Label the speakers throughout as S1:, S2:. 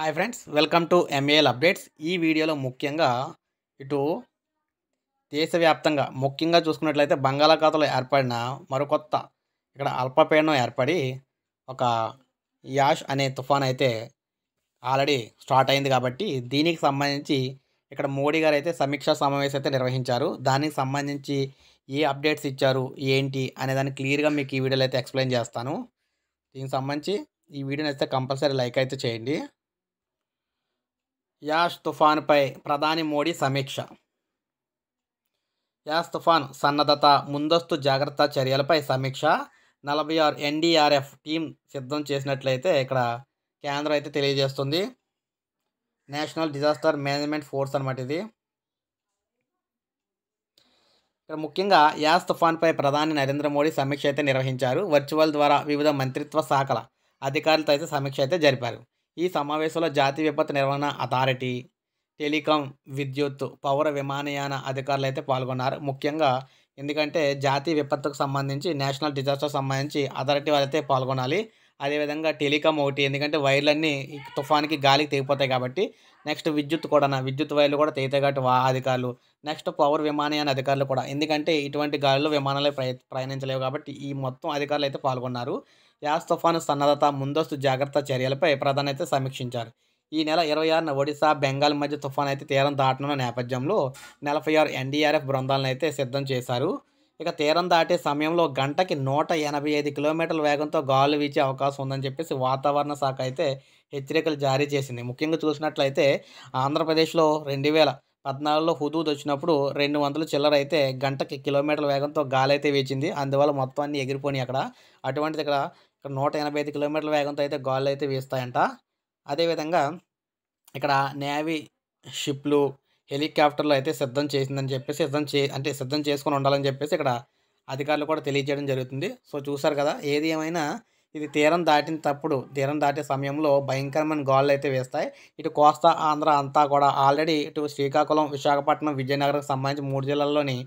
S1: hi friends welcome to MAL updates ఈ వీడియోలో ముఖ్యంగా ఇటు దేశవ్యాప్తంగా ముఖ్యంగా చూసుకున్నట్లయితే బంగాళాఖాతంలో ఏర్పడిన మరో ఇక్కడ అల్పపీడనం ఏర్పడి ఒక యాష్ అనే తుఫాన్ అయితే ఆల్రెడీ స్టార్ట్ అయింది కాబట్టి దీనికి సంబంధించి ఇక్కడ మోడీ గారు అయితే సమీక్షా సమావేశం అయితే నిర్వహించారు దానికి సంబంధించి ఏ అప్డేట్స్ ఇచ్చారు ఏంటి అనేదాన్ని క్లియర్గా మీకు ఈ వీడియోలో అయితే ఎక్స్ప్లెయిన్ చేస్తాను దీనికి సంబంధించి ఈ వీడియోని అయితే కంపల్సరీ లైక్ అయితే చేయండి యాష్ తుఫాన్పై ప్రధాని మోడీ సమీక్ష యాస్ తుఫాన్ సన్నద్ధత ముందస్తు జాగ్రత్త చర్యలపై సమీక్ష నలభై ఆరు ఎన్డీఆర్ఎఫ్ టీం సిద్ధం చేసినట్లయితే ఇక్కడ కేంద్రం అయితే తెలియజేస్తుంది నేషనల్ డిజాస్టర్ మేనేజ్మెంట్ ఫోర్స్ అనమాట ఇది ఇక్కడ ముఖ్యంగా యాస్ తుఫాన్పై ప్రధాని నరేంద్ర మోడీ సమీక్ష అయితే నిర్వహించారు వర్చువల్ ద్వారా వివిధ మంత్రిత్వ శాఖల అధికారులతో అయితే సమీక్ష అయితే జరిపారు ఈ సమావేశంలో జాతీయ విపత్తు నిర్వహణ అథారిటీ టెలికాం విద్యుత్ పౌర విమానయాన అధికారులు అయితే పాల్గొన్నారు ముఖ్యంగా ఎందుకంటే జాతీయ విపత్తుకు సంబంధించి నేషనల్ డిజాస్టర్ సంబంధించి అథారిటీ వాళ్ళైతే పాల్గొనాలి అదేవిధంగా టెలికామ్ ఒకటి ఎందుకంటే వైర్లన్నీ తుఫానికి గాలికి తెగిపోతాయి కాబట్టి నెక్స్ట్ విద్యుత్ కూడా విద్యుత్ వైర్లు కూడా తెగితే కాబట్టి అధికారులు నెక్స్ట్ పవర్ విమానయాన అధికారులు కూడా ఎందుకంటే ఇటువంటి గాలిలో విమానాలు ప్రయాణించలేవు కాబట్టి ఈ మొత్తం అధికారులు అయితే పాల్గొన్నారు యాస్ తుఫాను సన్నద్ధత ముందస్తు జాగ్రత్త చర్యలపై ప్రధాని అయితే సమీక్షించారు ఈ నెల ఇరవై ఆరున ఒడిశా బెంగాల్ మధ్య తుఫాన్ అయితే తీరం దాటనున్న నేపథ్యంలో నలభై ఆరు ఎన్డీఆర్ఎఫ్ బృందాలను అయితే సిద్ధం చేశారు ఇక తీరం దాటే సమయంలో గంటకి నూట ఎనభై ఐదు కిలోమీటర్ల వేగంతో గాలు వీచే అవకాశం ఉందని చెప్పేసి వాతావరణ శాఖ అయితే హెచ్చరికలు జారీ చేసింది ముఖ్యంగా చూసినట్లయితే ఆంధ్రప్రదేశ్లో రెండు వేల పద్నాలుగులో హుదూద్ వచ్చినప్పుడు రెండు వందల చిల్లర అయితే గంటకి కిలోమీటర్ల వేగంతో గాలి అయితే వీచింది అందువల్ల మొత్తం అన్ని ఎగిరిపోయి అక్కడ అటువంటిది ఇక్కడ ఇక్కడ నూట ఎనభై ఐదు కిలోమీటర్ల వేగంతో అయితే గాలు అయితే వీస్తాయంట అదేవిధంగా ఇక్కడ నేవీ షిప్లు హెలికాప్టర్లు అయితే సిద్ధం చేసిందని చెప్పేసి సిద్ధం చే అంటే సిద్ధం చేసుకొని ఉండాలని చెప్పేసి ఇక్కడ అధికారులు కూడా తెలియజేయడం జరుగుతుంది సో చూసారు కదా ఏది ఏమైనా ఇది తీరం దాటిన తప్పుడు తీరం దాటే సమయంలో భయంకరమైన గాళ్ళు అయితే వేస్తాయి ఇటు కోస్తా ఆంధ్ర అంతా కూడా ఆల్రెడీ ఇటు శ్రీకాకుళం విశాఖపట్నం విజయనగరంకి సంబంధించి మూడు జిల్లాల్లోని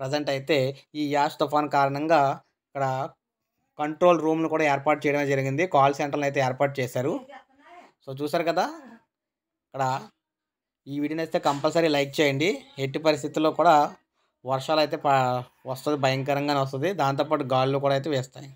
S1: ప్రజెంట్ అయితే ఈ యాష్ తుఫాన్ కారణంగా ఇక్కడ కంట్రోల్ రూమ్లు కూడా ఏర్పాటు చేయడం జరిగింది కాల్ సెంటర్లు అయితే ఏర్పాటు చేశారు సో చూసారు కదా ఇక్కడ ఈ వీడియోని అయితే కంపల్సరీ లైక్ చేయండి ఎట్టి పరిస్థితుల్లో కూడా వర్షాలు అయితే వస్తుంది భయంకరంగానే వస్తుంది దాంతోపాటు గాళ్ళు కూడా అయితే వేస్తాయి